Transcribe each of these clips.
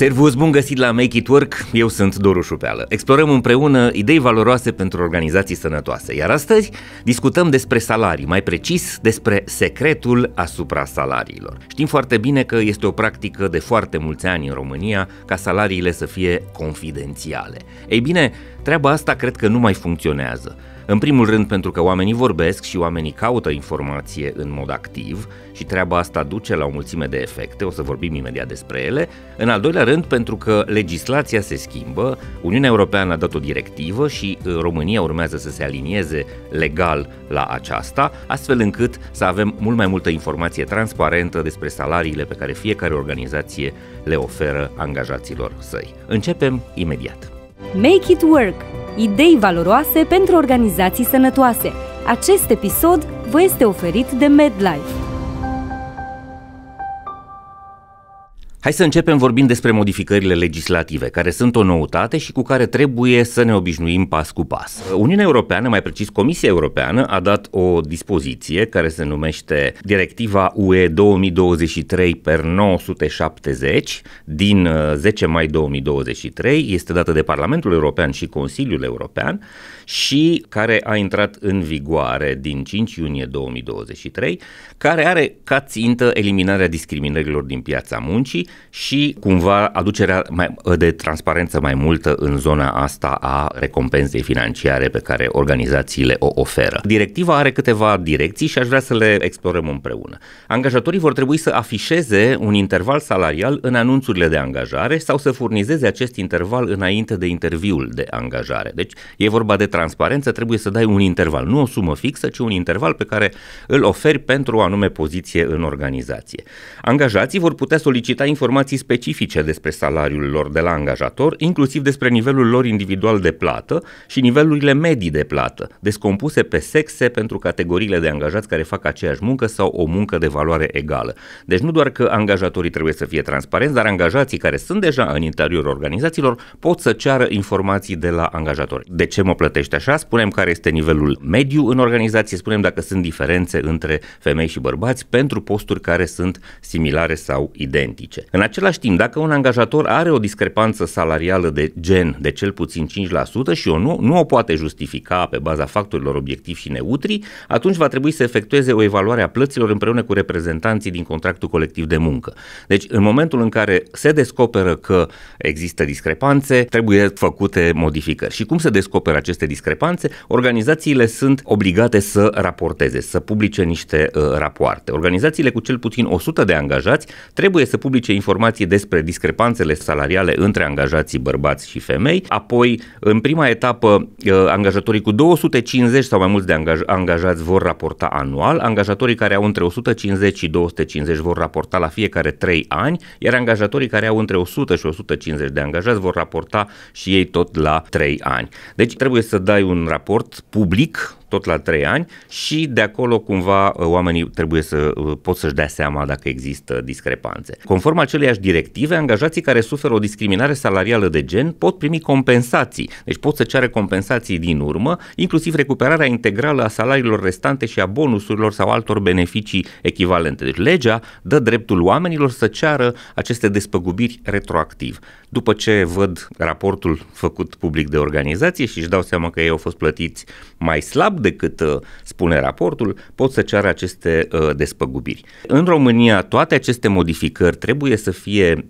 Servus, bun găsit la Make It Work, eu sunt Doru Șupeală. Explorăm împreună idei valoroase pentru organizații sănătoase, iar astăzi discutăm despre salarii, mai precis despre secretul asupra salariilor. Știm foarte bine că este o practică de foarte mulți ani în România ca salariile să fie confidențiale. Ei bine, treaba asta cred că nu mai funcționează. În primul rând pentru că oamenii vorbesc și oamenii caută informație în mod activ și treaba asta duce la o mulțime de efecte, o să vorbim imediat despre ele. În al doilea rând rând pentru că legislația se schimbă, Uniunea Europeană a dat o directivă și uh, România urmează să se alinieze legal la aceasta, astfel încât să avem mult mai multă informație transparentă despre salariile pe care fiecare organizație le oferă angajaților săi. Începem imediat. Make it work! Idei valoroase pentru organizații sănătoase. Acest episod vă este oferit de MedLife. Hai să începem vorbind despre modificările legislative, care sunt o noutate și cu care trebuie să ne obișnuim pas cu pas. Uniunea Europeană, mai precis Comisia Europeană, a dat o dispoziție care se numește Directiva UE 2023 per 970 din 10 uh, mai 2023, este dată de Parlamentul European și Consiliul European și care a intrat în vigoare din 5 iunie 2023, care are ca țintă eliminarea discriminărilor din piața muncii și cumva aducerea mai, de transparență mai multă în zona asta a recompensei financiare pe care organizațiile o oferă. Directiva are câteva direcții și aș vrea să le explorăm împreună. Angajatorii vor trebui să afișeze un interval salarial în anunțurile de angajare sau să furnizeze acest interval înainte de interviul de angajare. Deci e vorba de transparență trebuie să dai un interval, nu o sumă fixă, ci un interval pe care îl oferi pentru o anume poziție în organizație. Angajații vor putea solicita informații specifice despre salariul lor de la angajator, inclusiv despre nivelul lor individual de plată și nivelurile medii de plată, descompuse pe sexe pentru categoriile de angajați care fac aceeași muncă sau o muncă de valoare egală. Deci nu doar că angajatorii trebuie să fie transparenți, dar angajații care sunt deja în interiorul organizațiilor pot să ceară informații de la angajatori. De ce mă plătești? gândește așa, spunem care este nivelul mediu în organizație, spunem dacă sunt diferențe între femei și bărbați pentru posturi care sunt similare sau identice. În același timp, dacă un angajator are o discrepanță salarială de gen de cel puțin 5% și o nu, nu o poate justifica pe baza factorilor obiectivi și neutri, atunci va trebui să efectueze o evaluare a plăților împreună cu reprezentanții din contractul colectiv de muncă. Deci, în momentul în care se descoperă că există discrepanțe, trebuie făcute modificări. Și cum se descoperă aceste discrepanțe, organizațiile sunt obligate să raporteze, să publice niște uh, rapoarte. Organizațiile cu cel puțin 100 de angajați trebuie să publice informații despre discrepanțele salariale între angajații bărbați și femei, apoi în prima etapă uh, angajatorii cu 250 sau mai mulți de angaj- angajați vor raporta anual, angajatorii care au între 150 și 250 vor raporta la fiecare 3 ani, iar angajatorii care au între 100 și 150 de angajați vor raporta și ei tot la 3 ani. Deci trebuie să dai un raport public tot la 3 ani și de acolo cumva uh, oamenii trebuie să uh, pot să-și dea seama dacă există discrepanțe. Conform aceleiași directive, angajații care suferă o discriminare salarială de gen pot primi compensații, deci pot să ceară compensații din urmă, inclusiv recuperarea integrală a salariilor restante și a bonusurilor sau altor beneficii echivalente. Deci legea dă dreptul oamenilor să ceară aceste despăgubiri retroactiv. După ce văd raportul făcut public de organizație și își dau seama că ei au fost plătiți mai slab, decât uh, spune raportul, pot să ceară aceste uh, despăgubiri. În România, toate aceste modificări trebuie să fie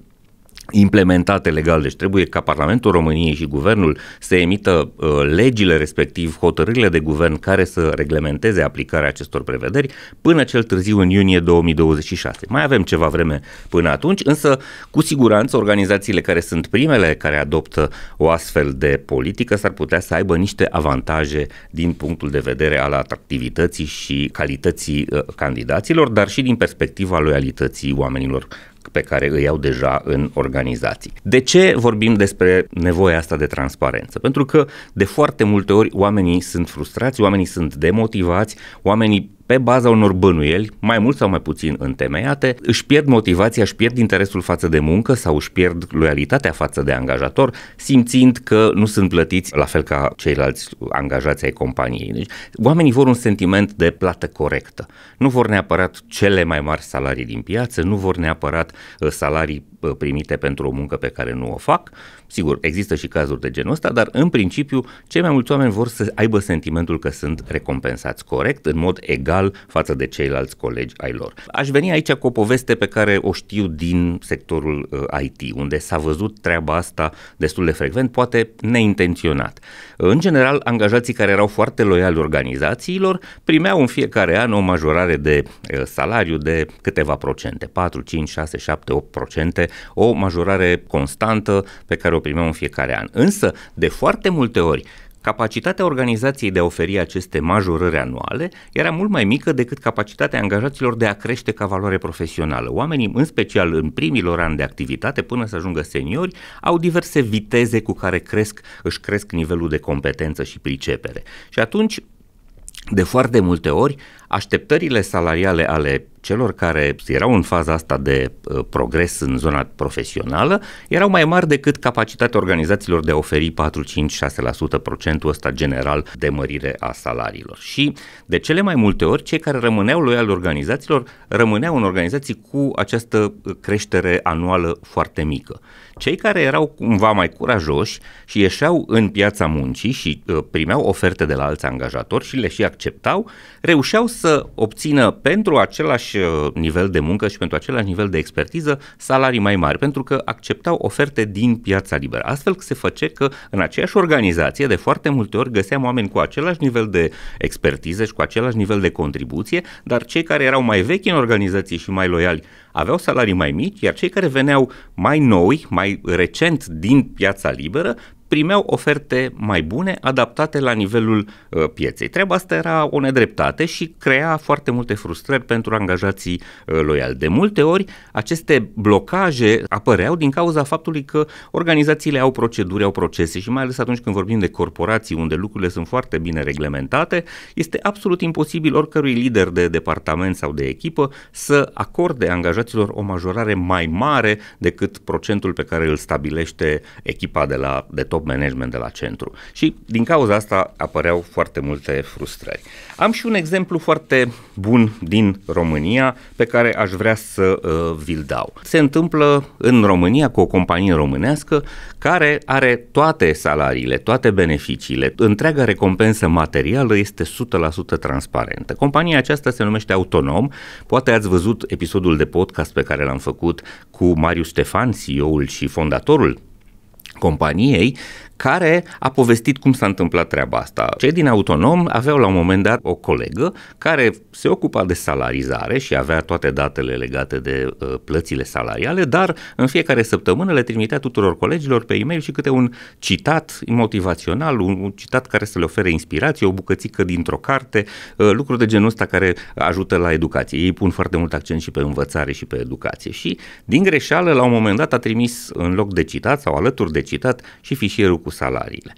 implementate legal. Deci trebuie ca Parlamentul României și Guvernul să emită uh, legile respectiv, hotărârile de guvern care să reglementeze aplicarea acestor prevederi până cel târziu în iunie 2026. Mai avem ceva vreme până atunci, însă cu siguranță organizațiile care sunt primele care adoptă o astfel de politică s-ar putea să aibă niște avantaje din punctul de vedere al atractivității și calității uh, candidaților, dar și din perspectiva loialității oamenilor pe care îi au deja în organizații. De ce vorbim despre nevoia asta de transparență? Pentru că de foarte multe ori oamenii sunt frustrați, oamenii sunt demotivați, oamenii pe baza unor bănuieli, mai mult sau mai puțin întemeiate, își pierd motivația, își pierd interesul față de muncă sau își pierd loialitatea față de angajator, simțind că nu sunt plătiți la fel ca ceilalți angajați ai companiei. Deci, oamenii vor un sentiment de plată corectă. Nu vor neapărat cele mai mari salarii din piață, nu vor neapărat uh, salarii primite pentru o muncă pe care nu o fac. Sigur, există și cazuri de genul ăsta, dar în principiu cei mai mulți oameni vor să aibă sentimentul că sunt recompensați corect, în mod egal față de ceilalți colegi ai lor. Aș veni aici cu o poveste pe care o știu din sectorul uh, IT, unde s-a văzut treaba asta destul de frecvent, poate neintenționat. În general, angajații care erau foarte loiali organizațiilor primeau în fiecare an o majorare de uh, salariu de câteva procente, 4, 5, 6, 7, 8 procente o majorare constantă pe care o primeam în fiecare an. Însă, de foarte multe ori, Capacitatea organizației de a oferi aceste majorări anuale era mult mai mică decât capacitatea angajaților de a crește ca valoare profesională. Oamenii, în special în primilor ani de activitate, până să ajungă seniori, au diverse viteze cu care cresc, își cresc nivelul de competență și pricepere. Și atunci, de foarte multe ori, așteptările salariale ale celor care erau în faza asta de uh, progres în zona profesională erau mai mari decât capacitatea organizațiilor de a oferi 4, 5, 6% procentul ăsta general de mărire a salariilor. Și de cele mai multe ori, cei care rămâneau loiali organizațiilor rămâneau în organizații cu această uh, creștere anuală foarte mică. Cei care erau cumva mai curajoși și ieșeau în piața muncii și uh, primeau oferte de la alți angajatori și le și acceptau, reușeau să obțină pentru același același uh, nivel de muncă și pentru același nivel de expertiză salarii mai mari, pentru că acceptau oferte din piața liberă. Astfel că se face că în aceeași organizație de foarte multe ori găseam oameni cu același nivel de expertiză și cu același nivel de contribuție, dar cei care erau mai vechi în organizație și mai loiali aveau salarii mai mici, iar cei care veneau mai noi, mai recent din piața liberă, primeau oferte mai bune, adaptate la nivelul uh, pieței. Treaba asta era o nedreptate și crea foarte multe frustrări pentru angajații uh, loiali. De multe ori, aceste blocaje apăreau din cauza faptului că organizațiile au proceduri, au procese și mai ales atunci când vorbim de corporații unde lucrurile sunt foarte bine reglementate, este absolut imposibil oricărui lider de departament sau de echipă să acorde angajaților o majorare mai mare decât procentul pe care îl stabilește echipa de la de top top management de la centru. Și din cauza asta apăreau foarte multe frustrări. Am și un exemplu foarte bun din România pe care aș vrea să uh, vi-l dau. Se întâmplă în România cu o companie românească care are toate salariile, toate beneficiile, întreaga recompensă materială este 100% transparentă. Compania aceasta se numește Autonom, poate ați văzut episodul de podcast pe care l-am făcut cu Marius Ștefan, CEO-ul și fondatorul companiei care a povestit cum s-a întâmplat treaba asta. Cei din autonom aveau la un moment dat o colegă care se ocupa de salarizare și avea toate datele legate de uh, plățile salariale, dar în fiecare săptămână le trimitea tuturor colegilor pe e-mail și câte un citat motivațional, un citat care să le ofere inspirație, o bucățică dintr-o carte, uh, lucruri de genul ăsta care ajută la educație. Ei pun foarte mult accent și pe învățare și pe educație și din greșeală la un moment dat a trimis în loc de citat sau alături de citat și fișierul cu cu salariile.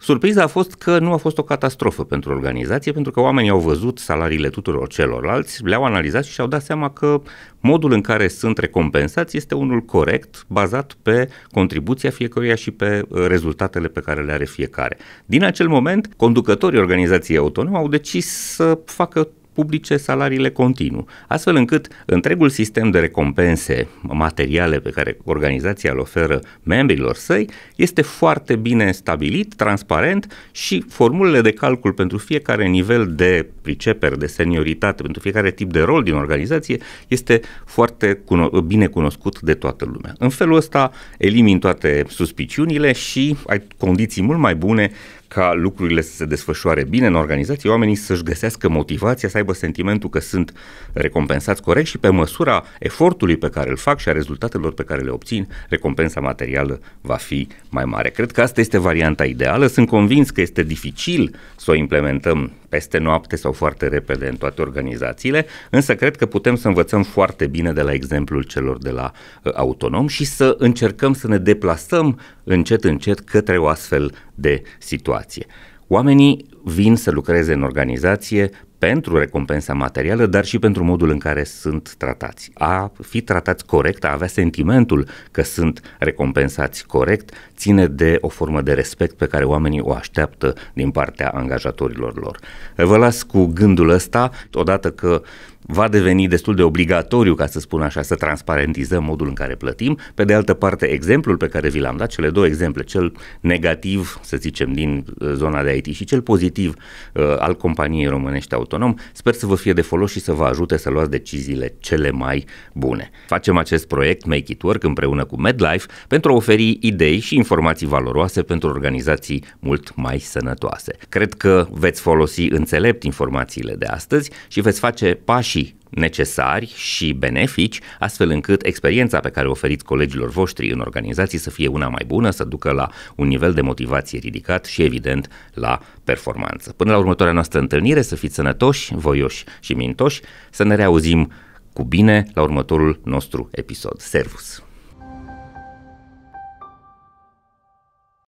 Surpriza a fost că nu a fost o catastrofă pentru organizație, pentru că oamenii au văzut salariile tuturor celorlalți, le-au analizat și și-au dat seama că modul în care sunt recompensați este unul corect, bazat pe contribuția fiecăruia și pe uh, rezultatele pe care le are fiecare. Din acel moment, conducătorii organizației autonome au decis să facă publice salariile continuu, astfel încât întregul sistem de recompense materiale pe care organizația îl oferă membrilor săi este foarte bine stabilit, transparent și formulele de calcul pentru fiecare nivel de priceperi, de senioritate, pentru fiecare tip de rol din organizație este foarte cuno- bine cunoscut de toată lumea. În felul ăsta elimin toate suspiciunile și ai condiții mult mai bune ca lucrurile să se desfășoare bine în organizație, oamenii să-și găsească motivația, să aibă sentimentul că sunt recompensați corect și pe măsura efortului pe care îl fac și a rezultatelor pe care le obțin, recompensa materială va fi mai mare. Cred că asta este varianta ideală. Sunt convins că este dificil să o implementăm peste noapte sau foarte repede în toate organizațiile, însă cred că putem să învățăm foarte bine de la exemplul celor de la uh, autonom și să încercăm să ne deplasăm încet încet către o astfel de situație situație. Oamenii vin să lucreze în organizație pentru recompensa materială, dar și pentru modul în care sunt tratați. A fi tratați corect, a avea sentimentul că sunt recompensați corect, ține de o formă de respect pe care oamenii o așteaptă din partea angajatorilor lor. Vă las cu gândul ăsta, odată că va deveni destul de obligatoriu, ca să spun așa, să transparentizăm modul în care plătim. Pe de altă parte, exemplul pe care vi l-am dat, cele două exemple, cel negativ, să zicem, din uh, zona de IT și cel pozitiv uh, al companiei românești autonom, sper să vă fie de folos și să vă ajute să luați deciziile cele mai bune. Facem acest proiect Make It Work împreună cu MedLife pentru a oferi idei și informații valoroase pentru organizații mult mai sănătoase. Cred că veți folosi înțelept informațiile de astăzi și veți face pași și necesari și benefici, astfel încât experiența pe care o oferiți colegilor voștri în organizații să fie una mai bună, să ducă la un nivel de motivație ridicat și, evident, la performanță. Până la următoarea noastră întâlnire, să fiți sănătoși, voioși și mintoși, să ne reauzim cu bine la următorul nostru episod. Servus!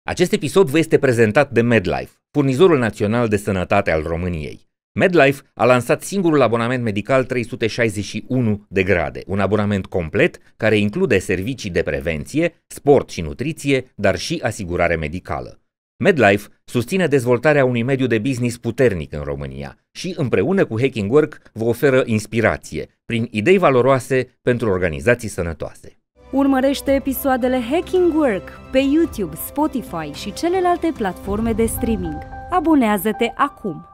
Acest episod vă este prezentat de MedLife, furnizorul național de sănătate al României. MedLife a lansat singurul abonament medical 361 de grade, un abonament complet care include servicii de prevenție, sport și nutriție, dar și asigurare medicală. MedLife susține dezvoltarea unui mediu de business puternic în România și împreună cu Hacking Work vă oferă inspirație prin idei valoroase pentru organizații sănătoase. Urmărește episoadele Hacking Work pe YouTube, Spotify și celelalte platforme de streaming. Abonează-te acum!